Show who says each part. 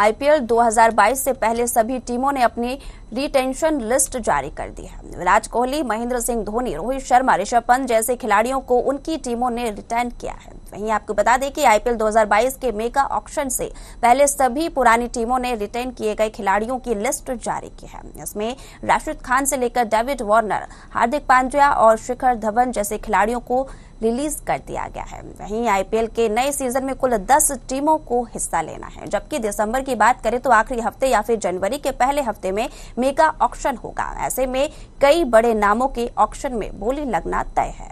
Speaker 1: IPL 2022 से पहले सभी टीमों ने अपनी रिटेंशन लिस्ट जारी कर दी है विराट कोहली महेंद्र सिंह धोनी रोहित शर्मा ऋषभ पंत जैसे खिलाड़ियों को उनकी टीमों ने रिटेन किया है वहीं आपको बता दें कि आईपीएल 2022 के मेगा ऑक्शन से पहले सभी पुरानी टीमों ने रिटेन किए गए खिलाड़ियों की लिस्ट जारी की है इसमें राशिद खान से लेकर डेविड वार्नर हार्दिक पांड्या और शिखर धवन जैसे खिलाड़ियों को रिलीज कर दिया गया है वहीं आईपीएल के नए सीजन में कुल 10 टीमों को हिस्सा लेना है जबकि दिसंबर की बात करें तो आखिरी हफ्ते या फिर जनवरी के पहले हफ्ते में मेगा ऑक्शन होगा ऐसे में कई बड़े नामों के ऑक्शन में बोली लगना तय है